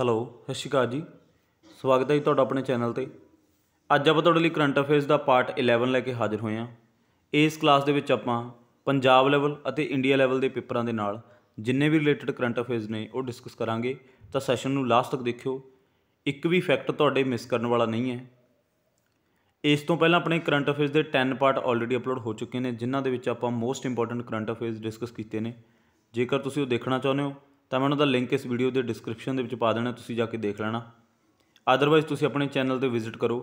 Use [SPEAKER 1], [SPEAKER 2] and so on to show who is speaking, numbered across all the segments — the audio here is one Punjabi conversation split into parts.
[SPEAKER 1] ਹੈਲੋ ਸਤਿ ਸ਼੍ਰੀ ਅਕਾਲ ਜੀ ਸਵਾਗਤ ਹੈ ਜੀ ਤੁਹਾਡਾ ਆਪਣੇ ਚੈਨਲ ਤੇ ਅੱਜ ਆਪਾਂ ਤੁਹਾਡੇ ਲਈ ਕਰੰਟ ਅਫੇਅਰਸ ਦਾ ਪਾਰਟ 11 ਲੈ ਕੇ ਹਾਜ਼ਰ ਹੋਏ ਹਾਂ ਇਸ ਕਲਾਸ ਦੇ ਵਿੱਚ ਆਪਾਂ ਪੰਜਾਬ ਲੈਵਲ ਅਤੇ ਇੰਡੀਆ ਲੈਵਲ ਦੇ ਪੇਪਰਾਂ ਦੇ ਨਾਲ ਜਿੰਨੇ ਵੀ ਰਿਲੇਟਡ ਕਰੰਟ ਅਫੇਅਰਸ ਨੇ ਉਹ ਡਿਸਕਸ ਕਰਾਂਗੇ ਤਾਂ ਸੈਸ਼ਨ ਨੂੰ ਲਾਸਟ ਤੱਕ ਦੇਖਿਓ ਇੱਕ ਵੀ ਫੈਕਟ ਤੁਹਾਡੇ ਮਿਸ ਕਰਨ ਵਾਲਾ ਨਹੀਂ ਹੈ ਇਸ ਤੋਂ ਪਹਿਲਾਂ ਆਪਣੇ ਕਰੰਟ ਅਫੇਅਰਸ ਦੇ 10 ਪਾਰਟ ਆਲਰੇਡੀ ਅਪਲੋਡ ਹੋ ਚੁੱਕੇ ਨੇ ਜਿਨ੍ਹਾਂ ਦੇ ਵਿੱਚ ਆਪਾਂ most important current affairs discuss ਕੀਤੇ ਨੇ ਜੇਕਰ ਤੁਸੀਂ ਉਹ ਦੇਖਣਾ ਚਾਹੁੰਦੇ ਹੋ ਤਾਂ ਮੈਂ ਉਹਨਾਂ ਦਾ ਲਿੰਕ ਇਸ ਵੀਡੀਓ ਦੇ ਡਿਸਕ੍ਰਿਪਸ਼ਨ ਦੇ ਵਿੱਚ ਪਾ ਦੇਣਾ ਤੁਸੀਂ ਜਾ ਕੇ ਦੇਖ ਲੈਣਾ ਆਦਰਵਾਇਜ਼ ਤੁਸੀਂ ਆਪਣੇ ਚੈਨਲ ਤੇ ਵਿਜ਼ਿਟ ਕਰੋ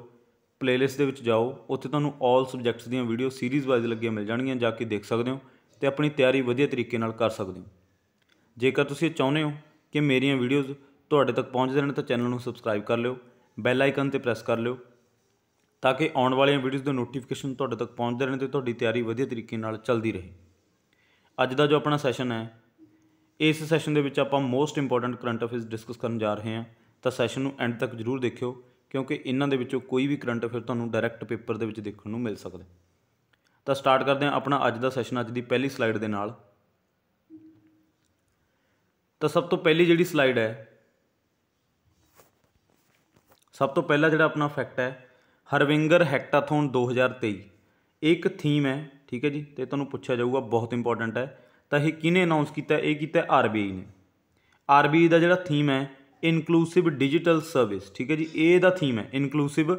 [SPEAKER 1] ਪਲੇਲਿਸਟ ਦੇ ਵਿੱਚ ਜਾਓ ਉੱਥੇ ਤੁਹਾਨੂੰ 올 ਸਬਜੈਕਟਸ ਦੀਆਂ ਵੀਡੀਓ ਸੀਰੀਜ਼ ਵਾਈਜ਼ ਲੱਗੀਆਂ ਮਿਲ ਜਾਣਗੀਆਂ ਜਾ ਕੇ ਦੇਖ ਸਕਦੇ ਹੋ ਤੇ ਆਪਣੀ ਤਿਆਰੀ ਵਧੀਆ ਤਰੀਕੇ ਨਾਲ ਕਰ ਸਕਦੇ ਹੋ ਜੇਕਰ ਤੁਸੀਂ ਚਾਹੁੰਦੇ ਹੋ ਕਿ ਮੇਰੀਆਂ ਵੀਡੀਓਜ਼ ਤੁਹਾਡੇ ਤੱਕ ਪਹੁੰਚਦੇ ਰਹਿਣ ਤਾਂ ਚੈਨਲ ਨੂੰ ਸਬਸਕ੍ਰਾਈਬ ਕਰ ਲਿਓ ਬੈਲ ਆਈਕਨ ਤੇ ਪ੍ਰੈਸ ਕਰ ਲਿਓ ਤਾਂ ਕਿ ਆਉਣ ਵਾਲੀਆਂ ਵੀਡੀਓਜ਼ ਦੇ ਨੋਟੀਫਿਕੇਸ਼ਨ ਤੁਹਾਡੇ ਤੱਕ ਪਹੁੰਚਦੇ ਰਹਿਣ ਤੇ ਤੁਹਾਡੀ ਤਿਆਰੀ ਵਧੀਆ ਤਰੀਕੇ ਨਾਲ ਚੱਲਦੀ ਰਹੇ ਅੱਜ ਦਾ ਜੋ ਆਪਣਾ ਸੈਸ਼ਨ ਹੈ ਇਸ ਸੈਸ਼ਨ ਦੇ ਵਿੱਚ ਆਪਾਂ most important current affairs discuss ਕਰਨ ਜਾ ਰਹੇ ਹਾਂ ਤਾਂ ਸੈਸ਼ਨ ਨੂੰ ਐਂਡ ਤੱਕ ਜ਼ਰੂਰ ਦੇਖਿਓ ਕਿਉਂਕਿ ਇਹਨਾਂ ਦੇ ਵਿੱਚੋਂ ਕੋਈ ਵੀ ਕਰੰਟ ਅਫੇਅਰ ਤੁਹਾਨੂੰ ਡਾਇਰੈਕਟ ਪੇਪਰ ਦੇ ਵਿੱਚ ਦੇਖਣ ਨੂੰ ਮਿਲ ਸਕਦੇ ਤਾਂ ਸਟਾਰਟ ਕਰਦੇ ਹਾਂ ਆਪਣਾ ਅੱਜ ਦਾ ਸੈਸ਼ਨ ਅੱਜ ਦੀ ਪਹਿਲੀ ਸਲਾਈਡ ਦੇ ਨਾਲ ਤਾਂ ਸਭ ਤੋਂ ਪਹਿਲੀ ਜਿਹੜੀ ਸਲਾਈਡ ਹੈ ਸਭ ਤੋਂ ਪਹਿਲਾ ਜਿਹੜਾ ਆਪਣਾ ਫੈਕਟ ਹੈ ਹਰਵਿੰਗਰ ਹੈਕਟਾਥੋਨ 2023 ਇੱਕ ਥੀਮ ਹੈ ਠੀਕ ਹੈ ਜੀ ਤੇ ਤੁਹਾਨੂੰ ਪੁੱਛਿਆ ਜਾਊਗਾ ਬਹੁਤ ਇੰਪੋਰਟੈਂਟ ਹੈ ਤਾਂ ਇਹ ਕਿਨੇ ਅਨਾਉਂਸ ਕੀਤਾ ਇਹ ਕੀਤਾ ਆਰਬੀਆਈ ਨੇ ਆਰਬੀਆਈ ਦਾ ਜਿਹੜਾ ਥੀਮ ਹੈ ਇਨਕਲੂਸਿਵ ਡਿਜੀਟਲ ਸਰਵਿਸ ਠੀਕ ਹੈ ਜੀ ਇਹ ਦਾ ਥੀਮ ਹੈ ਇਨਕਲੂਸਿਵ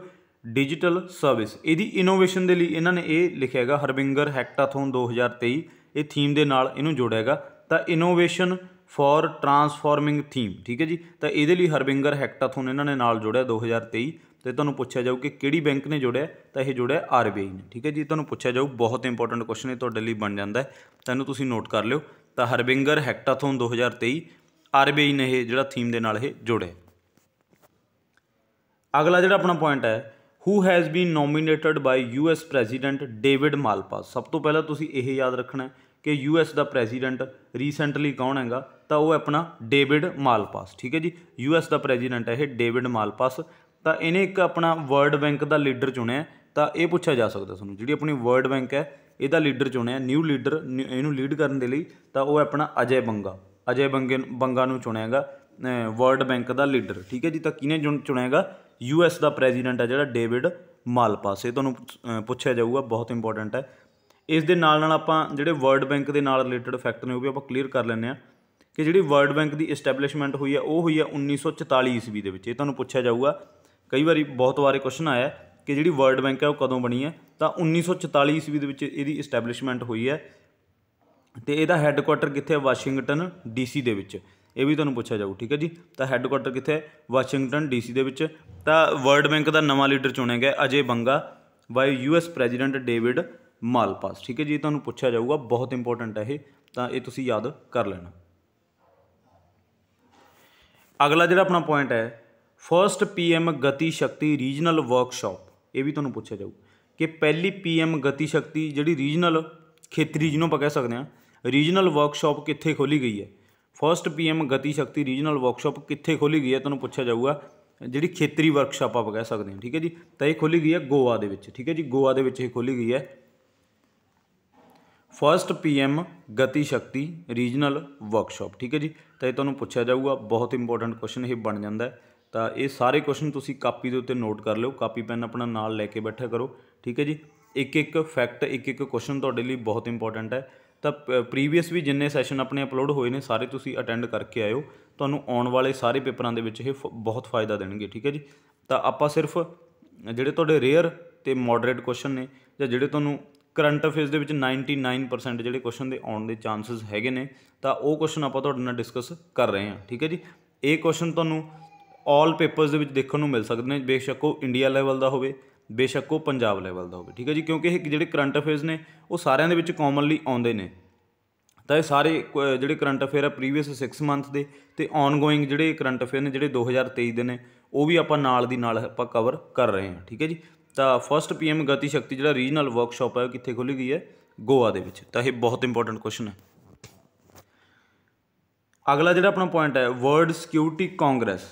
[SPEAKER 1] ਡਿਜੀਟਲ ਸਰਵਿਸ ਇਹਦੀ ਇਨੋਵੇਸ਼ਨ ਦੇ ਲਈ ਇਹਨਾਂ ਨੇ ਇਹ ਲਿਖਿਆ ਹੈਗਾ ਹਰਬਿੰਗਰ ਹੈਕਟਾਥੋਨ 2023 ਇਹ ਥੀਮ ਦੇ ਨਾਲ ਇਹਨੂੰ ਜੋੜਿਆ ਹੈਗਾ ਤਾਂ ਇਨੋਵੇਸ਼ਨ ਫਾਰ ਟਰਾਂਸਫਾਰਮਿੰਗ ਥੀਮ ਠੀਕ ਹੈ ਜੀ ਤਾਂ ਇਹਦੇ ਲਈ ਹਰਬਿੰਗਰ ਹੈਕਟਾਥੋਨ ਇਹਨਾਂ ਨੇ ਨਾਲ ਜੋੜਿਆ 2023 ਤੇ ਤੁਹਾਨੂੰ ਪੁੱਛਿਆ ਜਾਊ ਕਿ ਕਿਹੜੀ ਬੈਂਕ ਨੇ ਜੋੜਿਆ ਤਾਂ ਇਹ ਜੋੜਿਆ ਆਰਬੀਆਈ ਨੇ ਠੀਕ ਹੈ ਜੀ ਤੁਹਾਨੂੰ ਪੁੱਛਿਆ ਜਾਊ ਬਹੁਤ ਇੰਪੋਰਟੈਂਟ ਕੁਐਸਚਨ ਇਹ ਤੁਹਾਡੇ ਲਈ ਬਣ ਜਾਂਦਾ ਹੈ ਤੁਹਾਨੂੰ ਤੁਸੀਂ ਨੋਟ ਕਰ ਲਿਓ ਤਾਂ ਹਰਬਿੰਗਰ ਹੈਕਟਾਥੋਨ 2023 ਆਰਬੀਆਈ ਨੇ ਇਹ ਜਿਹੜਾ ਥੀਮ ਦੇ ਨਾਲ ਇਹ ਜੋੜਿਆ ਅਗਲਾ ਜਿਹੜਾ ਆਪਣਾ ਪੁਆਇੰਟ ਹੈ who has been nominated by U S president David Malpass ਸਭ ਤੋਂ ਪਹਿਲਾਂ ਤੁਸੀਂ ਇਹ ਯਾਦ ਰੱਖਣਾ ਹੈ ਕਿ ਯੂ ਐਸ ਦਾ ਪ੍ਰੈਜ਼ੀਡੈਂਟ ਰੀਸੈਂਟਲੀ ਕੌਣ ਹੈਗਾ ਤਾਂ ਉਹ ਆਪਣਾ ਡੇਵਿਡ ਮਾਲਪਾਸ ਠੀਕ ਹੈ ਜੀ ਯੂ ਐਸ ਦਾ ਪ੍ਰੈਜ਼ੀਡੈਂਟ ਹੈ ਇਹ ਡੇਵਿਡ ਮਾਲਪਾਸ ਤਾਂ ਇਹਨੇ ਇੱਕ ਆਪਣਾ ਵਰਲਡ ਬੈਂਕ ਦਾ ਲੀਡਰ ਚੁਣਿਆ ਤਾਂ ਇਹ ਪੁੱਛਿਆ ਜਾ ਸਕਦਾ ਤੁਹਾਨੂੰ ਜਿਹੜੀ ਆਪਣੀ ਵਰਲਡ ਬੈਂਕ ਹੈ ਇਹਦਾ ਲੀਡਰ ਚੁਣਿਆ ਨਿਊ ਲੀਡਰ ਇਹਨੂੰ ਲੀਡ ਕਰਨ ਦੇ ਲਈ ਤਾਂ ਉਹ ਆਪਣਾ ਅਜੇ ਬੰਗਾ ਅਜੇ ਬੰਗੇ ਬੰਗਾ ਨੂੰ ਚੁਣਿਆਗਾ ਵਰਲਡ ਬੈਂਕ ਦਾ ਲੀਡਰ ਠੀਕ ਹੈ ਜੀ ਤਾਂ ਕਿਹਨੇ ਚੁਣਿਆਗਾ ਯੂ ਐਸ ਦਾ ਪ੍ਰੈਜ਼ੀਡੈਂਟ ਹੈ ਜਿਹੜਾ ਡੇਵਿਡ ਮਾਲਪਾਸ ਇਹ ਤੁਹਾਨੂੰ ਪੁੱਛਿਆ ਜਾਊਗਾ ਬਹੁਤ ਇੰਪੋਰਟੈਂਟ ਹੈ ਇਸ ਦੇ ਨਾਲ ਨਾਲ ਆਪਾਂ ਜਿਹੜੇ ਵਰਲਡ ਬੈਂਕ ਦੇ ਨਾਲ ਰਿਲੇਟਡ ਫੈਕਟ ਨੇ ਉਹ ਵੀ ਆਪਾਂ ਕਲੀਅਰ ਕਰ ਲੈਣੇ ਆ ਕਿ ਜਿਹੜੀ ਵਰਲਡ ਬੈਂਕ ਦੀ ਐਸਟੈਬਲਿਸ਼ਮੈਂਟ ਹੋਈ ਹੈ ਉਹ ਹੋਈ ਹੈ 1944 ਈਸਵੀ ਦੇ ਵਿੱਚ ਇਹ ਤੁਹਾਨੂੰ ਪੁੱਛਿਆ ਜਾਊਗਾ ਕਈ ਵਾਰੀ ਬਹੁਤ ਵਾਰੇ ਕੁਐਸਚਨ ਆਇਆ ਕਿ ਜਿਹੜੀ ਵਰਲਡ ਬੈਂਕ ਹੈ ਉਹ ਕਦੋਂ ਬਣੀ ਹੈ ਤਾਂ 1944 ਈਸਵੀ ਦੇ ਵਿੱਚ ਇਹਦੀ ਐਸਟੈਬਲਿਸ਼ਮੈਂਟ ਹੋਈ ਹੈ ਤੇ ਇਹਦਾ ਹੈੱਡਕੁਆਟਰ ਕਿੱਥੇ ਹੈ ਵਾਸ਼ਿੰਗਟਨ ਡੀਸੀ ਦੇ ਵਿੱਚ ਇਹ ਵੀ ਤੁਹਾਨੂੰ ਪੁੱਛਿਆ ਜਾਊ ਠੀਕ ਹੈ ਜੀ ਤਾਂ ਹੈੱਡਕੁਆਟਰ ਕਿੱਥੇ ਹੈ ਵਾਸ਼ਿੰਗਟਨ ਡੀਸੀ ਦੇ ਵਿੱਚ ਤਾਂ ਵਰਲਡ ਬੈਂਕ ਦਾ ਨਵਾਂ ਲੀਡਰ ਚੁਣਿਆ ਗਿਆ Ajay Banga by US president David Malpass ਠੀਕ ਹੈ ਜੀ ਤੁਹਾਨੂੰ ਪੁੱਛਿਆ ਜਾਊਗਾ ਬਹੁਤ ਇੰਪੋਰਟੈਂਟ ਹੈ ਇਹ ਤਾਂ ਇਹ ਤੁਸੀਂ ਯਾਦ ਕਰ ਲੈਣਾ ਅਗਲਾ ਜਿਹੜਾ ਆਪਣਾ ਪੁਆਇੰਟ ਹੈ ਫਰਸਟ ਪੀਐਮ ਗਤੀ ਸ਼ਕਤੀ ਰੀਜਨਲ ਵਰਕਸ਼ਾਪ ਇਹ ਵੀ ਤੁਹਾਨੂੰ ਪੁੱਛਿਆ ਜਾਊ ਕਿ ਪਹਿਲੀ ਪੀਐਮ ਗਤੀ ਸ਼ਕਤੀ ਜਿਹੜੀ ਰੀਜਨਲ ਖੇਤਰੀ ਜਿਹਨੂੰ ਆਪਾਂ ਕਹਿ ਸਕਦੇ ਹਾਂ ਰੀਜਨਲ ਵਰਕਸ਼ਾਪ ਕਿੱਥੇ ਖੋਲੀ ਗਈ ਹੈ ਫਰਸਟ ਪੀਐਮ ਗਤੀ ਸ਼ਕਤੀ ਰੀਜਨਲ ਵਰਕਸ਼ਾਪ ਕਿੱਥੇ ਖੋਲੀ ਗਈ ਹੈ ਤੁਹਾਨੂੰ ਪੁੱਛਿਆ ਜਾਊਗਾ ਜਿਹੜੀ ਖੇਤਰੀ ਵਰਕਸ਼ਾਪ ਆਪਾਂ ਕਹਿ ਸਕਦੇ ਹਾਂ ਠੀਕ ਹੈ ਜੀ ਤਾਂ ਇਹ ਖੋਲੀ ਗਈ ਹੈ ਗੋਆ ਦੇ ਵਿੱਚ ਠੀਕ ਹੈ ਜੀ ਗੋਆ ਦੇ ਵਿੱਚ ਇਹ ਖੋਲੀ ਗਈ ਹੈ ਫਰਸਟ ਪੀਐਮ ਗਤੀ ਸ਼ਕਤੀ ਰੀਜਨਲ ਵਰਕਸ਼ਾਪ ਠੀਕ ਹੈ ਜੀ ਤਾਂ ਇਹ ਤੁਹਾਨੂੰ ਪੁੱਛਿਆ ਜਾਊਗਾ ਬਹੁਤ ਇੰਪੋਰਟੈਂਟ ਕੁਐਸਚਨ ਇਹ ਬਣ ਜਾਂਦਾ ਹੈ ਤਾਂ ਇਹ ਸਾਰੇ ਕੁਐਸਚਨ ਤੁਸੀਂ ਕਾਪੀ ਦੇ ਉੱਤੇ ਨੋਟ ਕਰ ਲਿਓ ਕਾਪੀ ਪੈਨ ਆਪਣਾ ਨਾਲ ਲੈ ਕੇ ਬੈਠਾ ਕਰੋ ਠੀਕ ਹੈ ਜੀ ਇੱਕ ਇੱਕ ਫੈਕਟ ਇੱਕ ਇੱਕ ਕੁਐਸਚਨ ਤੁਹਾਡੇ ਲਈ ਬਹੁਤ ਇੰਪੋਰਟੈਂਟ ਹੈ ਤਾਂ ਪ੍ਰੀਵੀਅਸ ਵੀ ਜਿੰਨੇ ਸੈਸ਼ਨ ਆਪਣੇ ਅਪਲੋਡ ਹੋਏ ਨੇ ਸਾਰੇ ਤੁਸੀਂ ਅਟੈਂਡ ਕਰਕੇ ਆਇਓ ਤੁਹਾਨੂੰ ਆਉਣ ਵਾਲੇ ਸਾਰੇ ਪੇਪਰਾਂ ਦੇ ਵਿੱਚ ਇਹ ਬਹੁਤ ਫਾਇਦਾ ਦੇਣਗੇ ਠੀਕ ਹੈ ਜੀ ਤਾਂ ਆਪਾਂ ਸਿਰਫ ਜਿਹੜੇ ਤੁਹਾਡੇ ਰੇਅਰ ਤੇ ਮੋਡਰੇਟ ਕੁਐਸਚਨ ਨੇ ਜਾਂ ਜਿਹੜੇ ਤੁਹਾਨੂੰ ਕਰੰਟ ਅਫੇਅਰਸ ਦੇ ਵਿੱਚ 99% ਜਿਹੜੇ ਕੁਐਸਚਨ ਦੇ ਆਉਣ ਦੇ ਚਾਂਸਸ ਹੈਗੇ ਨੇ ਤਾਂ ਉਹ ਕੁਐਸਚਨ ਆਪਾਂ ਤੁਹਾਡੇ ਨਾਲ ਡਿਸਕਸ ਕਰ ਰਹੇ ਹਾਂ ਠੀਕ ਹੈ ਜੀ ਇਹ ਕੁਐਸਚਨ ਤੁਹਾਨੂੰ ਆਲ ਪੇਪਰਸ ਦੇ ਵਿੱਚ ਦੇਖਣ ਨੂੰ ਮਿਲ ਸਕਦੇ ਨੇ ਬੇਸ਼ੱਕ ਉਹ ਇੰਡੀਆ ਲੈਵਲ ਦਾ ਹੋਵੇ ਬੇਸ਼ੱਕ ਉਹ ਪੰਜਾਬ ਲੈਵਲ ਦਾ ਹੋਵੇ ਠੀਕ ਹੈ ਜੀ ਕਿਉਂਕਿ ਇਹ ਜਿਹੜੇ ਕਰੰਟ ਅਫੇਅਰਸ ਨੇ ਉਹ ਸਾਰਿਆਂ ਦੇ ਵਿੱਚ ਕਾਮਨਲੀ ਆਉਂਦੇ ਨੇ ਤਾਂ ਇਹ ਸਾਰੇ ਜਿਹੜੇ ਕਰੰਟ ਅਫੇਅਰ ਆ ਪ੍ਰੀਵੀਅਸ 6 ਮੰਥ ਦੇ ਤੇ ਆਨਗੋਇੰਗ ਜਿਹੜੇ ਕਰੰਟ ਅਫੇਅਰ ਨੇ ਜਿਹੜੇ 2023 ਦੇ ਨੇ ਉਹ ਵੀ ਆਪਾਂ ਨਾਲ ਦੀ ਨਾਲ ਆਪਾਂ ਕਵਰ ਕਰ ਰਹੇ ਹਾਂ ਠੀਕ ਹੈ ਜੀ ਤਾਂ ਫਰਸਟ ਪੀਐਮ ਗਤੀ ਸ਼ਕਤੀ ਜਿਹੜਾ ਰੀਜਨਲ ਵਰਕਸ਼ਾਪ ਹੈ ਉਹ ਕਿੱਥੇ ਖੁੱਲੀ ਗਈ ਹੈ ਗੋਆ ਦੇ ਵਿੱਚ ਤਾਂ ਇਹ ਬਹੁਤ ਇੰਪੋਰਟੈਂਟ ਕੁਐਸਚਨ ਹੈ ਅਗਲਾ ਜਿਹੜਾ ਆਪਣਾ ਪੁਆਇੰਟ ਹੈ ਵਰਲਡ ਸਿਕਿਉਰਿਟੀ ਕਾਂਗਰਸ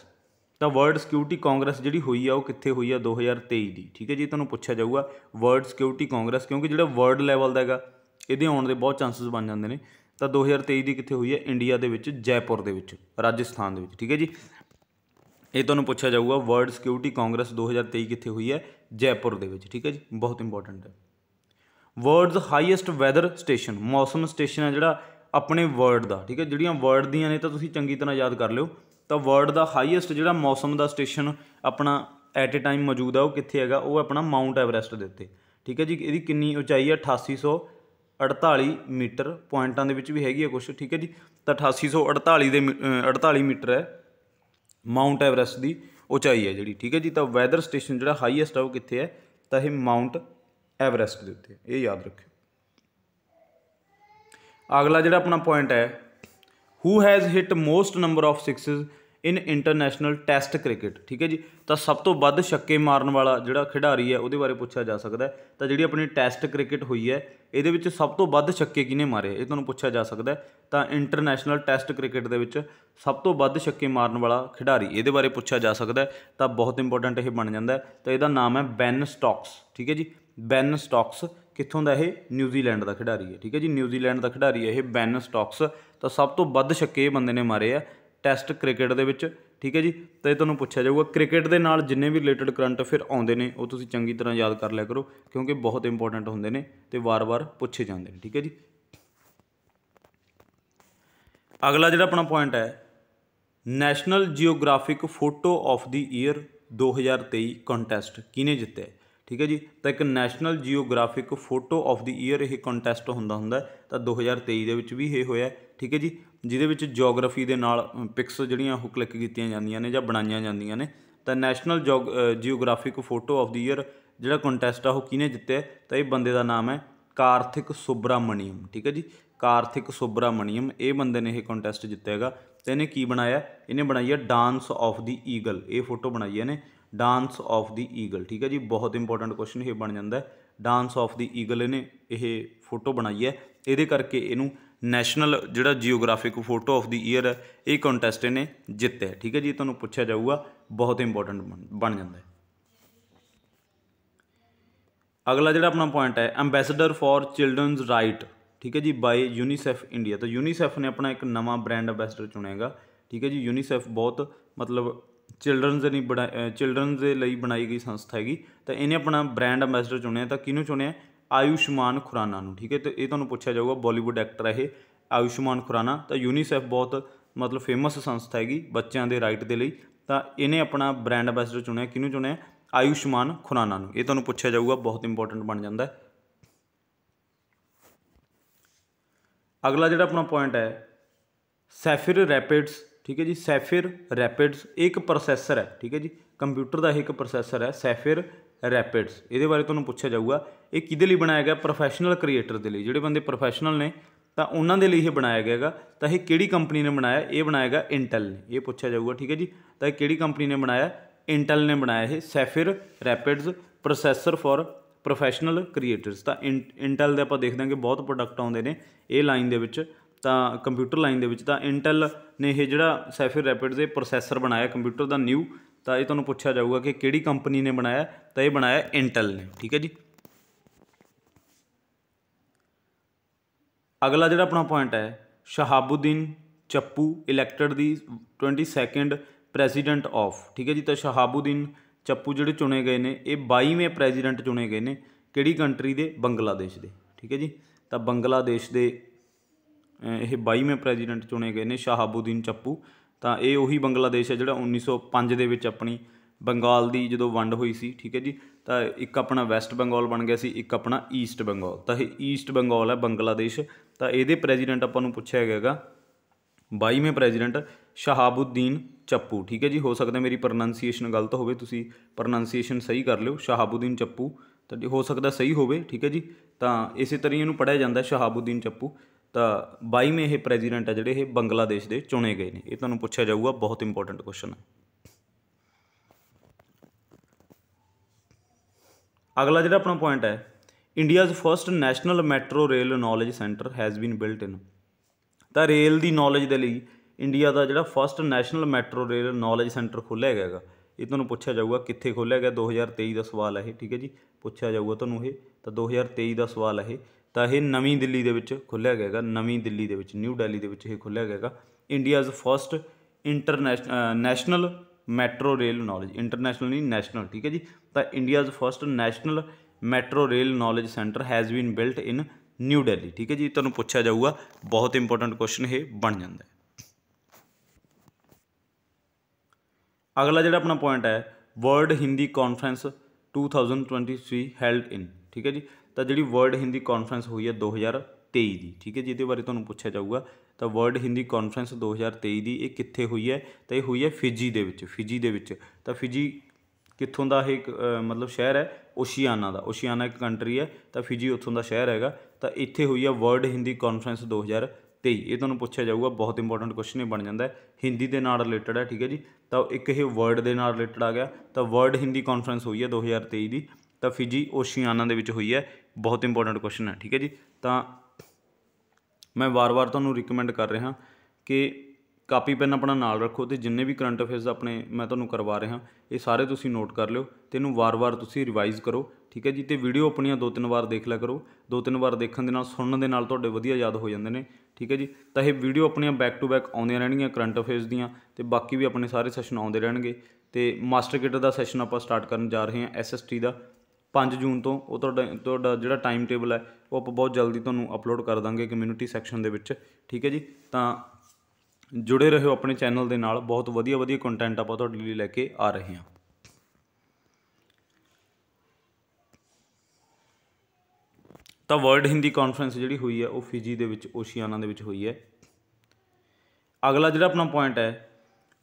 [SPEAKER 1] ਤਾਂ ਵਰਲਡ ਸਿਕਿਉਰਿਟੀ ਕਾਂਗਰਸ ਜਿਹੜੀ ਹੋਈ ਆ ਉਹ ਕਿੱਥੇ ਹੋਈ ਆ 2023 ਦੀ ਠੀਕ ਹੈ ਜੀ ਤੁਹਾਨੂੰ ਪੁੱਛਿਆ ਜਾਊਗਾ ਵਰਲਡ ਸਿਕਿਉਰਿਟੀ ਕਾਂਗਰਸ ਕਿਉਂਕਿ ਜਿਹੜਾ ਵਰਲਡ ਲੈਵਲ ਦਾ ਹੈਗਾ ਇਹਦੇ ਆਉਣ ਦੇ ਬਹੁਤ ਚਾਂਸਸ ਬਣ ਜਾਂਦੇ ਨੇ ਤਾਂ 2023 ਦੀ ਕਿੱਥੇ ਹੋਈ ਹੈ ਇੰਡੀਆ ਦੇ ਵਿੱਚ ਜੈਪੁਰ ਦੇ ਵਿੱਚ ਰਾਜਸਥਾਨ ਦੇ ਵਿੱਚ ਠੀਕ ਹੈ ਜੀ ਇਹ ਤੁਹਾਨੂੰ ਪੁੱਛਿਆ ਜਾਊਗਾ ਵਰਲਡ ਸਿਕਿਉਰਿਟੀ ਕਾਂਗਰਸ 2023 ਕਿੱਥੇ ਹੋਈ ਹੈ ਜੈਪੁਰ ਦੇ ਵਿੱਚ ਠੀਕ ਹੈ ਜੀ ਬਹੁਤ ਇੰਪੋਰਟੈਂਟ ਹੈ ਵਰਲਡਸ ਹਾਈਐਸਟ ਵੈਦਰ ਸਟੇਸ਼ਨ ਮੌਸਮ ਸਟੇਸ਼ਨ ਹੈ ਜਿਹੜਾ ਆਪਣੇ ਵਰਲਡ ਦਾ ਠੀਕ ਹੈ ਜਿਹੜੀਆਂ ਵਰਲਡ ਦੀਆਂ ਨੇ ਤਾਂ ਤੁਸੀਂ ਚੰਗੀ ਤਰ੍ਹਾਂ ਯਾਦ ਕਰ ਲਿਓ ਤਾਂ ਵਰਲਡ ਦਾ ਹਾਈਐਸਟ ਜਿਹੜਾ ਮੌਸਮ ਦਾ ਸਟੇਸ਼ਨ ਆਪਣਾ ਐਟ ਅ ਟਾਈਮ ਮੌਜੂਦ ਆ ਉਹ ਕਿੱਥੇ ਹੈਗਾ ਉਹ ਆਪਣਾ ਮਾਉਂਟ ਐਵਰੈਸਟ ਦੇ ਉੱਤੇ ਠੀਕ ਹੈ ਜੀ ਇਹਦੀ ਕਿੰਨੀ ਉਚਾਈ ਹੈ 8848 ਮੀਟਰ ਪੁਆਇੰਟਾਂ ਦੇ ਵਿੱਚ ਵੀ ਹੈਗੀ ਹੈ ਕੁਝ ਠੀਕ ਹੈ ਜੀ ਤਾਂ 8848 ਦੇ 48 ਮੀਟਰ ਹੈ ਮਾਉਂਟ ਐਵਰੈਸਟ ਦੀ ਉਚਾਈ ਹੈ ਜਿਹੜੀ ਠੀਕ ਹੈ ਜੀ ਤਾਂ ਵੈਦਰ ਸਟੇਸ਼ਨ ਜਿਹੜਾ ਹਾਈਐਸਟ ਆ ਉਹ ਕਿੱਥੇ ਹੈ ਤਾਂ ਇਹ ਮਾਉਂਟ ਐਵਰੈਸਟ ਦੇ ਉੱਤੇ ਇਹ ਯਾਦ ਰੱਖਿਓ ਅਗਲਾ ਜਿਹੜਾ ਆਪਣਾ ਪੁਆਇੰਟ ਹੈ who has hit most number of sixes in international test cricket ਠੀਕ ਹੈ ਜੀ ਤਾਂ ਸਭ ਤੋਂ ਵੱਧ ਛੱਕੇ ਮਾਰਨ ਵਾਲਾ ਜਿਹੜਾ ਖਿਡਾਰੀ ਹੈ ਉਹਦੇ ਬਾਰੇ ਪੁੱਛਿਆ ਜਾ ਸਕਦਾ ਤਾਂ ਜਿਹੜੀ ਆਪਣੀ ਟੈਸਟ ਕ੍ਰਿਕਟ ਹੋਈ ਹੈ ਇਹਦੇ ਵਿੱਚ ਸਭ ਤੋਂ ਵੱਧ ਛੱਕੇ ਕਿਹਨੇ ਮਾਰੇ ਇਹ ਤੁਹਾਨੂੰ ਪੁੱਛਿਆ ਜਾ ਸਕਦਾ ਤਾਂ ਇੰਟਰਨੈਸ਼ਨਲ ਟੈਸਟ ਕ੍ਰਿਕਟ ਦੇ ਵਿੱਚ ਸਭ ਤੋਂ ਵੱਧ ਛੱਕੇ ਮਾਰਨ ਵਾਲਾ ਖਿਡਾਰੀ ਇਹਦੇ ਬਾਰੇ ਪੁੱਛਿਆ ਜਾ ਸਕਦਾ ਤਾਂ ਬਹੁਤ ਇੰਪੋਰਟੈਂਟ ਇਹ ਬਣ ਜਾਂਦਾ ਤਾਂ ਇਹਦਾ ਨਾਮ ਹੈ ਬੈਨ ਸਟਾਕਸ ਠੀਕ ਹੈ ਜੀ ਬੈਨ ਸਟਾਕਸ ਕਿੱਥੋਂ ਦਾ ਇਹ ਨਿਊਜ਼ੀਲੈਂਡ ਦਾ ਖਿਡਾਰੀ ਹੈ ਠੀਕ ਹੈ ਜੀ ਨਿਊਜ਼ੀਲੈਂਡ ਦਾ ਖਿਡਾਰੀ ਹੈ ਇਹ ਬੈਨ ਸਟਾਕਸ ਤਾਂ ਸਭ ਤੋਂ ਵੱਧ ਛੱਕੇ ਬੰਦੇ ਨੇ ਮਾਰੇ ਆ ਟੈਸਟ ਕ੍ਰਿਕਟ ਦੇ ਵਿੱਚ ਠੀਕ ਹੈ ਜੀ ਤਾਂ ਇਹ ਤੁਹਾਨੂੰ ਪੁੱਛਿਆ ਜਾਊਗਾ ਕ੍ਰਿਕਟ ਦੇ ਨਾਲ ਜਿੰਨੇ ਵੀ ਰਿਲੇਟਡ ਕਰੰਟ ਅਫੇਅਰ ਆਉਂਦੇ ਨੇ ਉਹ ਤੁਸੀਂ ਚੰਗੀ ਤਰ੍ਹਾਂ ਯਾਦ ਕਰ ਲਿਆ ਕਰੋ ਕਿਉਂਕਿ ਬਹੁਤ ਇੰਪੋਰਟੈਂਟ ਹੁੰਦੇ ਨੇ ਤੇ ਵਾਰ-ਵਾਰ ਪੁੱਛੇ ਜਾਂਦੇ ਨੇ ਠੀਕ ਹੈ ਜੀ ਅਗਲਾ ਜਿਹੜਾ ਆਪਣਾ ਪੁਆਇੰਟ ਹੈ National Geographic photo of the year 2023 contest ਕਿਨੇ ਜਿੱਤਿਆ ਠੀਕ ਹੈ ਜੀ ਤਾਂ ਇੱਕ National Geographic photo of the year ਇਹ ਕੰਟੈਸਟ ਹੁੰਦਾ ਹੁੰਦਾ ਤਾਂ 2023 ਦੇ ਵਿੱਚ ਵੀ ਇਹ ਹੋਇਆ ਠੀਕ ਹੈ ਜੀ ਜਿਹਦੇ ਵਿੱਚ ਜੀਓਗ੍ਰਾਫੀ ਦੇ ਨਾਲ ਪਿਕਸ ਜਿਹੜੀਆਂ ਉਹ ਕਲਿੱਕ ਕੀਤੀਆਂ ਜਾਂਦੀਆਂ ਨੇ ਜਾਂ ਬਣਾਈਆਂ ਜਾਂਦੀਆਂ ਨੇ ਤਾਂ National Geographic photo of the year ਜਿਹੜਾ ਕੰਟੈਸਟ ਆ ਉਹ ਕਿਹਨੇ ਜਿੱਤਿਆ ਤਾਂ ਇਹ ਬੰਦੇ ਦਾ ਨਾਮ ਹੈ ਕਾਰਥਿਕ ਸੁਬਰਾਮਣੀਅਮ ਠੀਕ ਹੈ ਜੀ ਕਾਰਥਿਕ ਸੁਬਰਾਮਣੀਅਮ ਇਹ ਬੰਦੇ ਨੇ ਇਹ ਕੰਟੈਸਟ ਜਿੱਤਿਆਗਾ ਤੇ ਇਹਨੇ ਕੀ ਬਣਾਇਆ ਇਹਨੇ ਬਣਾਈ ਹੈ ਡਾਂਸ ਆਫ ਦੀ ਈਗਲ ਇਹ ਫੋਟੋ ਬਣਾਈ ਹੈ ਨੇ ਡਾਂਸ ਆਫ ਦੀ ਈਗਲ ਠੀਕ ਹੈ ਜੀ ਬਹੁਤ ਇੰਪੋਰਟੈਂਟ ਕੁਐਸਚਨ ਇਹ ਬਣ ਜਾਂਦਾ ਡਾਂਸ ਆਫ ਦੀ ਈਗਲ ਨੇ ਇਹ ਫੋਟੋ ਬਣਾਈ ਹੈ ਇਹਦੇ ਕਰਕੇ ਇਹਨੂੰ ਨੈਸ਼ਨਲ ਜਿਹੜਾ Geographic photo of the year ਹੈ ਇਹ ਕੰਟੈਸਟ ਇਹਨੇ ਜਿੱਤਿਆ ਠੀਕ ਹੈ ਜੀ ਤੁਹਾਨੂੰ ਪੁੱਛਿਆ ਜਾਊਗਾ ਬਹੁਤ ਇੰਪੋਰਟੈਂਟ ਬਣ ਜਾਂਦਾ ਹੈ ਅਗਲਾ ਜਿਹੜਾ ਆਪਣਾ ਪੁਆਇੰਟ ਹੈ ਐਮਬੈਸਡਰ ਫਾਰ ਚਿਲਡਰਨਸ ਰਾਈਟ ਠੀਕ ਹੈ ਜੀ ਬਾਈ ਯੂਨੀਸੈਫ ਇੰਡੀਆ ਤਾਂ ਯੂਨੀਸੈਫ ਨੇ ਆਪਣਾ ਇੱਕ ਨਵਾਂ ਬ੍ਰਾਂਡ ਐਮਬੈਸਡਰ ਚੁਣਿਆਗਾ ਠੀਕ ਹੈ ਜੀ ਯੂਨੀਸੈਫ ਬਹੁਤ ਮਤਲਬ ਚਿਲਡਰਨਸ ਦੇ ਲਈ ਬਣਾ ਚਿਲਡਰਨਸ ਦੇ ਲਈ ਬਣਾਈ ਗਈ ਸੰਸਥਾ ਹੈਗੀ ਤਾਂ ਇਹਨੇ ਆਪਣਾ ਬ੍ਰਾਂਡ ਐਮਬੈਸਡਰ ਚੁਣਿਆ ਤਾਂ ਕਿਹਨੂੰ ਚੁਣਿਆ ਆਯੁਸ਼ਮਾਨ ਖੁਰਾਨਾ ਨੂੰ ਠੀਕ ਹੈ ਤੇ ਇਹ ਤੁਹਾਨੂੰ ਪੁੱਛਿਆ ਜਾਊਗਾ ਬਾਲੀਵੁੱਡ ਐਕਟਰ ਹੈ ਇਹ ਆਯੁਸ਼ਮਾਨ ਖੁਰਾਨਾ ਤਾਂ ਯੂਨੀਸੈਫ ਬਹੁਤ ਮਤਲਬ ਫੇਮਸ ਸੰਸਥਾ ਹੈਗੀ ਬੱਚਿਆਂ ਦੇ ਰਾਈਟ ਦੇ ਲਈ ਤਾਂ ਇਹਨੇ ਆਪਣਾ ਬ੍ਰਾਂਡ ਐਮਬੈਸਡਰ ਚੁਣਿਆ ਕਿਹਨੂੰ ਚੁਣਿਆ ਆਯੁਸ਼ਮਾਨ ਖੁਰਾਨਾ ਨੂੰ ਇਹ ਤੁਹਾਨੂੰ ਪੁੱਛਿਆ ਜਾਊਗਾ ਬਹੁਤ ਇੰਪੋਰਟੈਂਟ ਬਣ ਜਾਂਦਾ ਹੈ ਅਗਲਾ ਜਿਹੜਾ ਆਪਣਾ ਪੁਆਇੰਟ ਹੈ ਸੈਫਿਰ ਰੈਪਿਡਸ ਠੀਕ ਹੈ ਜੀ ਸੈਫਿਰ ਰੈਪਿਡਸ ਇੱਕ ਪ੍ਰੋਸੈਸਰ ਹੈ ਠੀਕ ਹੈ ਜੀ ਕੰਪਿਊਟਰ ਦਾ ਇਹ ਇੱਕ ਪ੍ਰੋਸੈਸਰ ਹੈ ਸੈਫਿਰ ਰੈਪਿਡਸ ਇਹਦੇ ਬਾਰੇ ਤੁਹਾਨੂੰ ਪੁੱਛਿਆ ਜਾਊਗਾ ਇਹ ਕਿਹਦੇ ਲਈ ਬਣਾਇਆ ਗਿਆ ਪ੍ਰੋਫੈਸ਼ਨਲ ਕ੍ਰੀਏਟਰ ਦੇ ਲਈ ਜਿਹੜੇ ਬੰਦੇ ਪ੍ਰੋਫੈਸ਼ਨਲ ਨੇ ਤਾਂ ਉਹਨਾਂ ਦੇ ਲਈ ਇਹ ਬਣਾਇਆ ਗਿਆ ਹੈਗਾ ਤਾਂ ਇਹ ਕਿਹੜੀ ਕੰਪਨੀ ਨੇ ਬਣਾਇਆ ਇਹ ਬਣਾਇਆਗਾ ਇੰਟਲ ਨੇ ਇਹ ਪੁੱਛਿਆ ਜਾਊਗਾ ਠੀਕ ਹੈ ਜੀ ਤਾਂ ਇਹ ਕਿਹੜੀ ਕੰਪਨੀ ਨੇ ਬਣਾਇਆ ਇੰਟਲ ਨੇ ਬਣਾਇਆ ਇਹ Sapphire Rapids processor for professional creators ਤਾਂ ਇੰਟਲ ਦੇ ਆਪਾਂ ਹਾਂ ਕਿ ਬਹੁਤ ਪ੍ਰੋਡਕਟ ਆਉਂਦੇ ਨੇ ਇਹ ਲਾਈਨ ਦੇ ਵਿੱਚ ਤਾਂ ਕੰਪਿਊਟਰ ਲਾਈਨ ਦੇ ਵਿੱਚ ਤਾਂ ਇੰਟਲ ਨੇ ਇਹ ਜਿਹੜਾ ਸੈਫਿਰ ਰੈਪਿਡ ਦੇ ਪ੍ਰੋਸੈਸਰ ਬਣਾਇਆ ਕੰਪਿਊਟਰ ਦਾ ਨਿਊ ਤਾਂ ਇਹ ਤੁਹਾਨੂੰ ਪੁੱਛਿਆ ਜਾਊਗਾ ਕਿ ਕਿਹੜੀ ਕੰਪਨੀ ਨੇ ਬਣਾਇਆ ਤਾਂ ਇਹ ਬਣਾਇਆ ਇੰਟਲ ਨੇ ਠੀਕ ਹੈ ਜੀ ਅਗਲਾ ਜਿਹੜਾ ਆਪਣਾ ਪੁਆਇੰਟ ਹੈ ਸ਼ਹਾਬੁਦੀਨ ਚੱਪੂ ਇਲੈਕਟਡ ਦੀ 22nd ਪ੍ਰੈਜ਼ੀਡੈਂਟ ਆਫ ਠੀਕ ਹੈ ਜੀ ਤਾਂ ਸ਼ਹਾਬੁਦੀਨ ਚੱਪੂ ਜਿਹੜੇ ਚੁਣੇ ਗਏ ਨੇ ਇਹ 22ਵੇਂ ਪ੍ਰੈਜ਼ੀਡੈਂਟ ਚੁਣੇ ਗਏ ਨੇ ਕਿਹੜੀ ਕੰਟਰੀ ਦੇ ਬੰਗਲਾਦੇਸ਼ ਦੇ ਠੀਕ ਹੈ ਜੀ ਤਾਂ ਬੰਗਲਾਦੇਸ਼ ਦੇ ਇਹ 22ਵੇਂ ਪ੍ਰੈਜ਼ੀਡੈਂਟ ਚੁਣੇ ਗਏ ਨੇ ਸ਼ਹਾਬੂਦੀਨ ਚੱਪੂ ਤਾਂ ਇਹ ਉਹੀ ਬੰਗਲਾਦੇਸ਼ ਹੈ ਜਿਹੜਾ 1905 ਦੇ ਵਿੱਚ ਆਪਣੀ ਬੰਗਾਲ ਦੀ ਜਦੋਂ ਵੰਡ ਹੋਈ ਸੀ ਠੀਕ ਹੈ ਜੀ ਤਾਂ ਇੱਕ ਆਪਣਾ ਵੈਸਟ ਬੰਗਾਲ ਬਣ ਗਿਆ ਸੀ ਇੱਕ ਆਪਣਾ ਈਸਟ ਬੰਗਾਲ ਤਾਂ ਇਹ ਈਸਟ ਬੰਗਾਲ ਹੈ ਬੰਗਲਾਦੇਸ਼ ਤਾਂ ਇਹਦੇ ਪ੍ਰੈਜ਼ੀਡੈਂਟ ਆਪਾਂ ਨੂੰ ਪੁੱਛਿਆ ਗਿਆਗਾ 22ਵੇਂ ਪ੍ਰੈਜ਼ੀਡੈਂਟ ਸ਼ਹਾਬੁਦੀਨ ਚੱਪੂ ਠੀਕ ਹੈ ਜੀ ਹੋ ਸਕਦਾ ਮੇਰੀ ਪ੍ਰੋਨਾਂਸੀਏਸ਼ਨ ਗਲਤ ਹੋਵੇ ਤੁਸੀਂ ਪ੍ਰੋਨਾਂਸੀਏਸ਼ਨ ਸਹੀ ਕਰ ਲਿਓ ਸ਼ਹਾਬੁਦੀਨ ਚੱਪੂ ਤਾਂ ਹੋ ਸਕਦਾ ਸਹੀ ਹੋਵੇ ਠੀਕ ਹੈ ਜੀ ਤਾਂ ਇਸੇ ਤਰ੍ਹਾਂ ਇਹਨੂੰ ਪੜਿਆ ਜਾਂਦਾ ਸ਼ਹਾਬੁਦੀਨ ਚੱਪੂ ਤਾਂ 22ਵੇਂ ਇਹ ਪ੍ਰੈਜ਼ੀਡੈਂਟ ਆ ਜਿਹੜੇ ਇਹ ਬੰਗਲਾਦੇਸ਼ ਦੇ ਚੁਣੇ ਗਏ ਨੇ ਇਹ ਤੁਹਾਨੂੰ ਪੁੱਛਿਆ ਜਾਊਗਾ ਬਹੁਤ ਇੰਪੋਰਟੈਂਟ ਕੁਐਸਚਨ ਹੈ ਅਗਲਾ ਜਿਹੜਾ ਆਪਣਾ ਪੁਆਇੰਟ ਹੈ India's first national metro rail knowledge centre has been built in ਤਾਂ ਰੇਲ ਦੀ ਨੌਲੇਜ ਦੇ ਲਈ ਇੰਡੀਆ ਦਾ ਜਿਹੜਾ first national metro rail knowledge centre ਖੋਲ੍ਹਿਆ ਗਿਆਗਾ ਇਹ ਤੁਹਾਨੂੰ ਪੁੱਛਿਆ ਜਾਊਗਾ ਕਿੱਥੇ ਖੋਲ੍ਹਿਆ ਗਿਆ 2023 ਦਾ ਸਵਾਲ ਹੈ ਇਹ ਠੀਕ ਹੈ ਜੀ ਪੁੱਛਿਆ ਜਾਊਗਾ ਤੁਹਾਨੂੰ ਇਹ ਤਾਂ 2023 ਦਾ ਸਵਾਲ ਹੈ ਇਹ ਤਾਂ ਇਹ ਨਵੀਂ ਦਿੱਲੀ ਦੇ ਵਿੱਚ ਖੁੱਲਿਆ ਗਿਆਗਾ ਨਵੀਂ ਦਿੱਲੀ ਦੇ ਵਿੱਚ ਨਿਊ ਦਿੱਲੀ ਦੇ ਵਿੱਚ ਇਹ ਖੁੱਲਿਆ ਗਿਆਗਾ India's first international metro rail knowledge international ਨਹੀਂ ਨੈਸ਼ਨਲ ਠੀਕ ਹੈ ਜੀ ਤਾਂ India's first national metro rail knowledge centre has been built in New Delhi ਠੀਕ ਹੈ ਜੀ ਤੁਹਾਨੂੰ ਪੁੱਛਿਆ ਜਾਊਗਾ ਬਹੁਤ ਇੰਪੋਰਟੈਂਟ ਕੁਐਸਚਨ ਇਹ ਬਣ ਜਾਂਦਾ ਹੈ ਅਗਲਾ ਜਿਹੜਾ ਆਪਣਾ ਪੁਆਇੰਟ ਹੈ world Hindi conference 2023 held in ਠੀਕ ਹੈ ਜੀ ਤਾਂ ਜਿਹੜੀ ਵਰਲਡ ਹਿੰਦੀ ਕਾਨਫਰੰਸ ਹੋਈ ਹੈ 2023 ਦੀ ਠੀਕ ਹੈ ਜਿਹਦੇ ਬਾਰੇ ਤੁਹਾਨੂੰ ਪੁੱਛਿਆ ਜਾਊਗਾ ਤਾਂ ਵਰਲਡ ਹਿੰਦੀ ਕਾਨਫਰੰਸ 2023 ਦੀ ਇਹ ਕਿੱਥੇ ਹੋਈ ਹੈ ਤਾਂ ਇਹ ਹੋਈ ਹੈ ਫਿਜੀ ਦੇ ਵਿੱਚ ਫਿਜੀ ਦੇ ਵਿੱਚ ਤਾਂ ਫਿਜੀ ਕਿੱਥੋਂ ਦਾ ਇਹ ਮਤਲਬ ਸ਼ਹਿਰ ਹੈ ਓਸ਼ੀਆਨਾ ਦਾ ਓਸ਼ੀਆਨਾ ਇੱਕ ਕੰਟਰੀ ਹੈ ਤਾਂ ਫਿਜੀ ਉੱਥੋਂ ਦਾ ਸ਼ਹਿਰ ਹੈਗਾ ਤਾਂ ਇੱਥੇ ਹੋਈ ਹੈ ਵਰਲਡ ਹਿੰਦੀ ਕਾਨਫਰੰਸ 2023 ਇਹ ਤੁਹਾਨੂੰ ਪੁੱਛਿਆ ਜਾਊਗਾ ਬਹੁਤ ਇੰਪੋਰਟੈਂਟ ਕੁਐਸਚਨ ਇਹ ਬਣ ਜਾਂਦਾ ਹੈ ਹਿੰਦੀ ਦੇ ਨਾਲ ਰਿਲੇਟਡ ਹੈ ਠੀਕ ਹੈ ਜੀ ਤਾਂ ਇੱਕ ਇਹ ਵਰਡ ਦੇ ਨਾਲ ਰਿਲੇਟਡ ਆ ਗਿਆ ਤਾਂ ਵਰਲਡ ਹਿੰਦੀ ਕਾਨਫਰੰਸ ਹੋਈ ਹੈ 2023 ਦੀ ਤਾਂ ਫਿਜੀ ਓਸ਼ੀਆਨਾ ਦੇ ਵਿੱਚ ਹੋਈ ਹੈ ਬਹੁਤ ਇੰਪੋਰਟੈਂਟ ਕੁਐਸਚਨ ਹੈ ਠੀਕ ਹੈ ਜੀ ਤਾਂ ਮੈਂ ਵਾਰ-ਵਾਰ ਤੁਹਾਨੂੰ ਰეკਮੈਂਡ ਕਰ ਰਿਹਾ ਕਿ ਕਾਪੀ ਪੈਨ ਆਪਣਾ ਨਾਲ ਰੱਖੋ ਤੇ ਜਿੰਨੇ ਵੀ ਕਰੰਟ ਅਫੇਅਰਸ ਆਪਣੇ ਮੈਂ ਤੁਹਾਨੂੰ ਕਰਵਾ ਰਿਹਾ ਇਹ ਸਾਰੇ ਤੁਸੀਂ ਨੋਟ ਕਰ ਲਿਓ ਤੇ ਇਹਨੂੰ ਵਾਰ-ਵਾਰ ਤੁਸੀਂ ਰਿਵਾਈਜ਼ ਕਰੋ ਠੀਕ ਹੈ ਜੀ ਤੇ ਵੀਡੀਓ ਆਪਣੀਆਂ ਦੋ ਤਿੰਨ ਵਾਰ ਦੇਖ ਲਿਆ ਕਰੋ ਦੋ ਤਿੰਨ ਵਾਰ ਦੇਖਣ ਦੇ ਨਾਲ ਸੁਣਨ ਦੇ ਨਾਲ ਤੁਹਾਡੇ ਵਧੀਆ ਯਾਦ ਹੋ ਜਾਂਦੇ ਨੇ ਠੀਕ ਹੈ ਜੀ ਤਾਂ ਇਹ ਵੀਡੀਓ ਆਪਣੀਆਂ ਬੈਕ ਟੂ ਬੈਕ ਆਉਂਦੀਆਂ ਰਹਿਣਗੀਆਂ ਕਰੰਟ ਅਫੇਅਰਸ ਦੀਆਂ ਤੇ ਬਾਕੀ ਵੀ ਆਪਣੇ ਸਾਰੇ ਸੈਸ਼ਨ ਆਉਂਦੇ ਰਹਿਣਗੇ ਤੇ ਮਾਸਟਰ ਕਿਟ ਦਾ ਸੈਸ਼ਨ ਆਪਾਂ ਸਟਾਰਟ ਕਰਨ ਜਾ ਰਹੇ ਹਾਂ ਐਸਐਸਟੀ ਦਾ 5 ਜੂਨ ਤੋਂ ਉਹ ਤੁਹਾਡਾ ਤੁਹਾਡਾ ਜਿਹੜਾ ਟਾਈਮ ਟੇਬਲ ਹੈ ਉਹ ਆਪਾਂ ਬਹੁਤ ਜਲਦੀ ਤੁਹਾਨੂੰ ਅਪਲੋਡ ਕਰ ਦਾਂਗੇ ਕਮਿਊਨਿਟੀ ਸੈਕਸ਼ਨ ਦੇ ਵਿੱਚ ਠੀਕ ਹੈ ਜੀ ਤਾਂ ਜੁੜੇ ਰਹੋ ਆਪਣੇ ਚੈਨਲ ਦੇ ਨਾਲ ਬਹੁਤ ਵਧੀਆ ਵਧੀਆ ਕੰਟੈਂਟ ਆਪਾਂ ਤੁਹਾਡੇ ਲਈ ਲੈ ਕੇ ਆ ਰਹੇ ਹਾਂ ਤਾਂ ਵਰਲਡ ਹਿੰਦੀ ਕਾਨਫਰੰਸ ਜਿਹੜੀ ਹੋਈ ਹੈ ਉਹ ਫਿਜੀ ਦੇ ਵਿੱਚ ਓਸ਼ੀਆਨਾ ਦੇ ਵਿੱਚ ਹੋਈ ਹੈ ਅਗਲਾ ਜਿਹੜਾ ਆਪਣਾ ਪੁਆਇੰਟ ਹੈ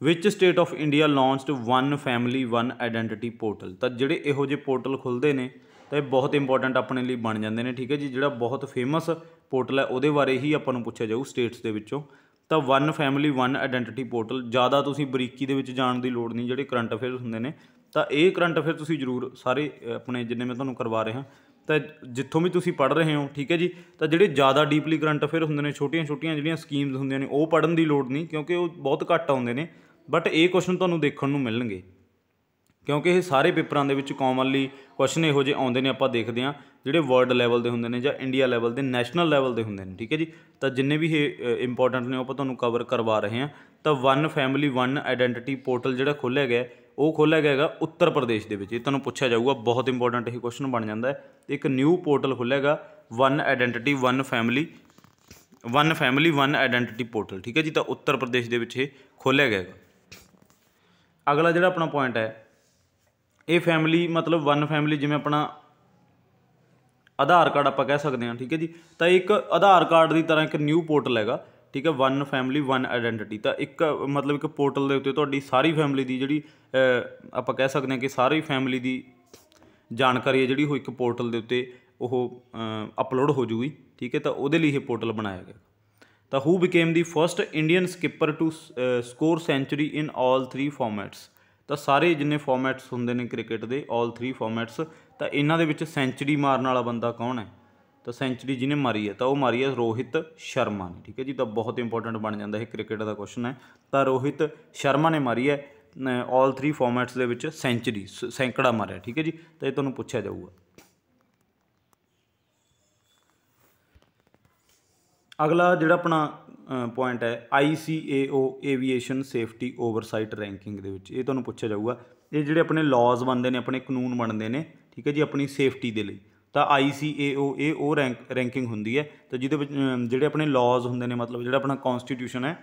[SPEAKER 1] which state of India launched one family one identity portal ਤਾਂ ਜਿਹੜੇ ਇਹੋ ਜਿਹੇ ਪੋਰਟਲ ਖੁੱਲਦੇ ਨੇ ਤਾਂ ਇਹ ਬਹੁਤ ਇੰਪੋਰਟੈਂਟ ਆਪਣੇ ਲਈ ਬਣ ਜਾਂਦੇ ਨੇ ਠੀਕ ਹੈ ਜੀ ਜਿਹੜਾ ਬਹੁਤ ਫੇਮਸ ਪੋਰਟਲ ਹੈ ਉਹਦੇ ਬਾਰੇ ਹੀ ਆਪਾਂ ਨੂੰ ਪੁੱਛਿਆ ਜਾਊ ਸਟੇਟਸ ਦੇ ਵਿੱਚੋਂ ਤਾਂ one family one identity portal ਜ਼ਿਆਦਾ ਤੁਸੀਂ ਬਰੀਕੀ ਦੇ ਵਿੱਚ ਜਾਣ ਦੀ ਲੋੜ ਨਹੀਂ ਜਿਹੜੇ ਕਰੰਟ ਅਫੇਅਰਸ ਹੁੰਦੇ ਨੇ ਤਾਂ ਇਹ ਕਰੰਟ ਅਫੇਅਰ ਤੁਸੀਂ ਜ਼ਰੂਰ ਸਾਰੇ ਆਪਣੇ ਜਿੰਨੇ ਮੈਂ ਤੁਹਾਨੂੰ ਕਰਵਾ ਰਿਹਾ ਤਾਂ ਜਿੱਥੋਂ ਵੀ ਤੁਸੀਂ ਪੜ ਰਹੇ ਹੋ ਠੀਕ ਹੈ ਜੀ ਤਾਂ ਜਿਹੜੇ ਜ਼ਿਆਦਾ ਡੀਪਲੀ ਕਰੰਟ ਅਫੇਅਰ ਹੁੰਦੇ ਨੇ ਛੋਟੀਆਂ-ਛੋਟੀਆਂ ਜਿਹੜੀਆਂ ਸਕੀਮਸ ਹੁੰਦੀਆਂ ਨੇ ਉਹ ਪੜਨ ਦੀ ਲੋੜ ਨਹੀਂ ਕਿਉਂਕਿ ਉਹ ਬਹੁਤ ਘੱਟ ਆਉਂਦੇ ਨੇ ਬਟ ਇਹ ਕੁਐਸਚਨ ਤੁਹਾਨੂੰ ਦੇਖਣ ਨੂੰ ਮਿਲਣਗੇ ਕਿਉਂਕਿ ਇਹ ਸਾਰੇ ਪੇਪਰਾਂ ਦੇ ਵਿੱਚ ਕਾਮਨਲੀ ਕੁਐਸਚਨ ਇਹੋ ਜਿਹੇ ਆਉਂਦੇ ਨੇ ਆਪਾਂ ਦੇਖਦੇ ਆ ਜਿਹੜੇ ਵਰਲਡ ਲੈਵਲ ਦੇ ਹੁੰਦੇ ਨੇ ਜਾਂ ਇੰਡੀਆ ਲੈਵਲ ਦੇ ਨੈਸ਼ਨਲ ਲੈਵਲ ਦੇ ਹੁੰਦੇ ਨੇ ਠੀਕ ਹੈ ਜੀ ਤਾਂ ਜਿੰਨੇ ਵੀ ਇਹ ਇੰਪੋਰਟੈਂਟ ਨੇ ਉਹ ਆਪਾਂ ਤੁਹਾਨੂੰ ਕਵਰ ਕਰਵਾ ਰਹੇ ਆ ਤਾਂ one family one identity portal ਜਿਹੜਾ ਖੋਲਿਆ ਗਿਆ ਉਹ ਖੋਲਿਆ ਗਿਆ ਹੈਗਾ ਉੱਤਰ ਪ੍ਰਦੇਸ਼ ਦੇ ਵਿੱਚ ਇਹ ਤੁਹਾਨੂੰ ਪੁੱਛਿਆ ਜਾਊਗਾ ਬਹੁਤ ਇੰਪੋਰਟੈਂਟ ਇਹ ਕੁਐਸਚਨ ਬਣ ਜਾਂਦਾ ਹੈ ਇੱਕ ਨਿਊ ਪੋਰਟਲ ਖੋਲਿਆਗਾ one identity one family one family one identity portal ਠੀਕ ਹੈ ਜੀ ਤਾਂ ਉੱਤਰ ਪ੍ਰਦੇਸ਼ ਦੇ ਵਿੱਚ ਇਹ ਖੋਲਿਆ ਗਿਆ ਹੈਗਾ ਅਗਲਾ ਜਿਹੜਾ ਆਪਣਾ ਪੁਆਇੰਟ ਹੈ ਇਹ ਫੈਮਿਲੀ ਮਤਲਬ ਵਨ ਫੈਮਿਲੀ ਜਿਵੇਂ ਆਪਣਾ ਆਧਾਰ ਕਾਰਡ ਆਪਾਂ ਕਹਿ ਸਕਦੇ ਹਾਂ ਠੀਕ ਹੈ ਜੀ ਤਾਂ ਇੱਕ ਆਧਾਰ ਕਾਰਡ ਦੀ ਤਰ੍ਹਾਂ ਇੱਕ ਨਿਊ ਪੋਰਟਲ ਹੈਗਾ ਠੀਕ ਹੈ ਵਨ ਫੈਮਿਲੀ ਵਨ ਆਇਡੈਂਟੀਟੀ ਤਾਂ ਇੱਕ ਮਤਲਬ ਇੱਕ ਪੋਰਟਲ ਦੇ ਉੱਤੇ ਤੁਹਾਡੀ ਸਾਰੀ ਫੈਮਿਲੀ ਦੀ ਜਿਹੜੀ ਆਪਾਂ ਕਹਿ ਸਕਦੇ ਹਾਂ ਕਿ ਸਾਰੀ ਫੈਮਿਲੀ ਦੀ ਜਾਣਕਾਰੀ ਹੈ ਜਿਹੜੀ ਉਹ ਇੱਕ ਪੋਰਟਲ ਦੇ ਉੱਤੇ ਉਹ ਅਪਲੋਡ ਹੋ ਜੂਗੀ ਠੀਕ ਹੈ ਤਾਂ ਉਹਦੇ ਲਈ ਇਹ ਪੋਰਟਲ ਬਣਾਇਆ ਗਿਆ ਤਾਂ who became the first Indian skipper to score century in all 3 formats ਤਾਂ ਸਾਰੇ ਜਿੰਨੇ ਫਾਰਮੈਟਸ ਹੁੰਦੇ ਨੇ ਕ੍ਰਿਕਟ ਦੇ ਆਲ 3 ਫਾਰਮੈਟਸ ਤਾਂ ਇਹਨਾਂ ਦੇ ਵਿੱਚ ਸੈਂਚਰੀ ਮਾਰਨ ਵਾਲਾ ਬੰਦਾ ਕੌਣ ਹੈ ਤਾਂ ਸੈਂਚਰੀ ਜਿਹਨੇ ਮਾਰੀ ਹੈ ਤਾਂ ਉਹ ਮਾਰੀ ਹੈ ਰੋਹਿਤ ਸ਼ਰਮਾ ਨੇ ਠੀਕ ਹੈ ਜੀ ਤਾਂ ਬਹੁਤ ਇੰਪੋਰਟੈਂਟ ਬਣ ਜਾਂਦਾ ਇਹ ਕ੍ਰਿਕਟ ਦਾ ਕੁਐਸਚਨ ਹੈ ਤਾਂ ਰੋਹਿਤ ਸ਼ਰਮਾ ਨੇ ਮਾਰੀ ਹੈ ਆਲ 3 ਫਾਰਮੈਟਸ ਦੇ ਵਿੱਚ ਸੈਂਚਰੀ ਸੈਂਕੜਾ ਮਾਰਿਆ ਠੀਕ ਹੈ ਜੀ ਤਾਂ ਇਹ ਤੁਹਾਨੂੰ ਪੁੱਛਿਆ ਜਾਊਗਾ ਅਗਲਾ ਜਿਹੜਾ ਆਪਣਾ ਪੁਆਇੰਟ ਹੈ ICAO aviation safety oversight ranking ਦੇ ਵਿੱਚ ਇਹ ਤੁਹਾਨੂੰ ਪੁੱਛਿਆ ਜਾਊਗਾ ਇਹ ਜਿਹੜੇ ਆਪਣੇ ਲਾਜ਼ ਬਣਦੇ ਨੇ ਆਪਣੇ ਕਾਨੂੰਨ ਬਣਦੇ ਨੇ ਠੀਕ ਹੈ ਜੀ ਆਪਣੀ ਸੇਫਟੀ ਦੇ ਲਈ ਤਾਂ ICAO ਇਹ ਉਹ ਰੈਂਕ ਰੈਂਕਿੰਗ ਹੁੰਦੀ ਹੈ ਤਾਂ ਜਿਹਦੇ ਵਿੱਚ ਜਿਹੜੇ ਆਪਣੇ ਲਾਜ਼ ਹੁੰਦੇ ਨੇ ਮਤਲਬ ਜਿਹੜਾ ਆਪਣਾ ਕਨਸਟੀਟਿਊਸ਼ਨ ਹੈ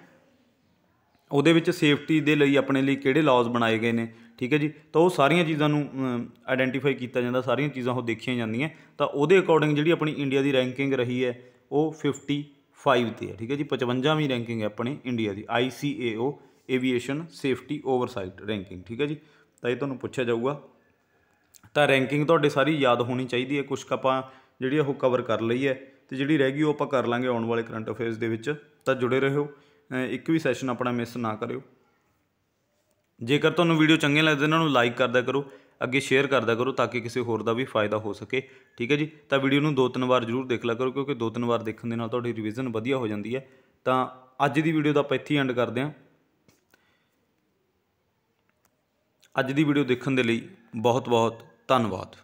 [SPEAKER 1] ਉਹਦੇ ਵਿੱਚ ਸੇਫਟੀ ਦੇ ਲਈ ਆਪਣੇ ਲਈ ਕਿਹੜੇ ਲਾਜ਼ ਬਣਾਏ ਗਏ ਨੇ ਠੀਕ ਹੈ ਜੀ ਤਾਂ ਉਹ ਸਾਰੀਆਂ ਚੀਜ਼ਾਂ ਨੂੰ ਆਇਡੈਂਟੀਫਾਈ ਕੀਤਾ ਜਾਂਦਾ ਸਾਰੀਆਂ ਚੀਜ਼ਾਂ ਉਹ ਦੇਖੀਆਂ ਜਾਂਦੀਆਂ ਤਾਂ ਉਹਦੇ ਅਕੋਰਡਿੰਗ ਜਿਹੜੀ ਆਪਣੀ ਇੰਡੀਆ ਦੀ ਰੈਂਕਿੰਗ ਰਹੀ ਹੈ ਉਹ 50 5 ਤੇ ਹੈ ਠੀਕ ਹੈ ਜੀ 55ਵੀਂ ਰੈਂਕਿੰਗ ਹੈ ਆਪਣੇ ਇੰਡੀਆ ਦੀ ICAO aviation safety oversight ranking ਠੀਕ ਹੈ ਜੀ ਤਾਂ ਇਹ ਤੁਹਾਨੂੰ ਪੁੱਛਿਆ ਜਾਊਗਾ ਤਾਂ ਰੈਂਕਿੰਗ ਤੁਹਾਡੇ ਸਾਰੀ ਯਾਦ ਹੋਣੀ ਚਾਹੀਦੀ ਹੈ ਕੁਝ ਆਪਾਂ ਜਿਹੜੀ ਉਹ ਕਵਰ ਕਰ ਲਈ ਹੈ ਤੇ ਜਿਹੜੀ ਰਹਿ ਗਈ ਉਹ ਆਪਾਂ ਕਰ ਲਾਂਗੇ ਆਉਣ ਵਾਲੇ ਕਰੰਟ ਅਫੇਅਰਸ ਦੇ ਵਿੱਚ ਤਾਂ ਜੁੜੇ ਰਹੋ ਇੱਕ ਵੀ ਸੈਸ਼ਨ ਆਪਣਾ ਮਿਸ ਨਾ ਕਰਿਓ ਜੇਕਰ ਤੁਹਾਨੂੰ ਵੀਡੀਓ ਚੰਗੇ ਲੱਗਦੇ ਇਹਨਾਂ ਨੂੰ ਲਾਈਕ ਕਰਦਾ ਕਰੋ ਅੱਗੇ ਸ਼ੇਅਰ ਕਰਦਾ ਕਰੋ ਤਾਂ ਕਿ ਕਿਸੇ ਹੋਰ ਦਾ ਵੀ ਫਾਇਦਾ ਹੋ ਸਕੇ ਠੀਕ ਹੈ ਜੀ ਤਾਂ ਵੀਡੀਓ ਨੂੰ ਦੋ ਤਿੰਨ ਵਾਰ ਜ਼ਰੂਰ ਦੇਖ ਲਿਆ ਕਰੋ ਕਿਉਂਕਿ ਦੋ ਤਿੰਨ ਵਾਰ ਦੇਖਣ ਦੇ ਨਾਲ ਤੁਹਾਡੀ ਰਿਵੀਜ਼ਨ ਵਧੀਆ ਹੋ ਜਾਂਦੀ ਹੈ ਤਾਂ ਅੱਜ ਦੀ ਵੀਡੀਓ ਦਾ ਆਪਾਂ ਇੱਥੇ ਐਂਡ ਕਰਦੇ ਹਾਂ ਅੱਜ ਦੀ ਵੀਡੀਓ ਦੇਖਣ ਦੇ ਲਈ ਬਹੁਤ ਬਹੁਤ ਧੰਨਵਾਦ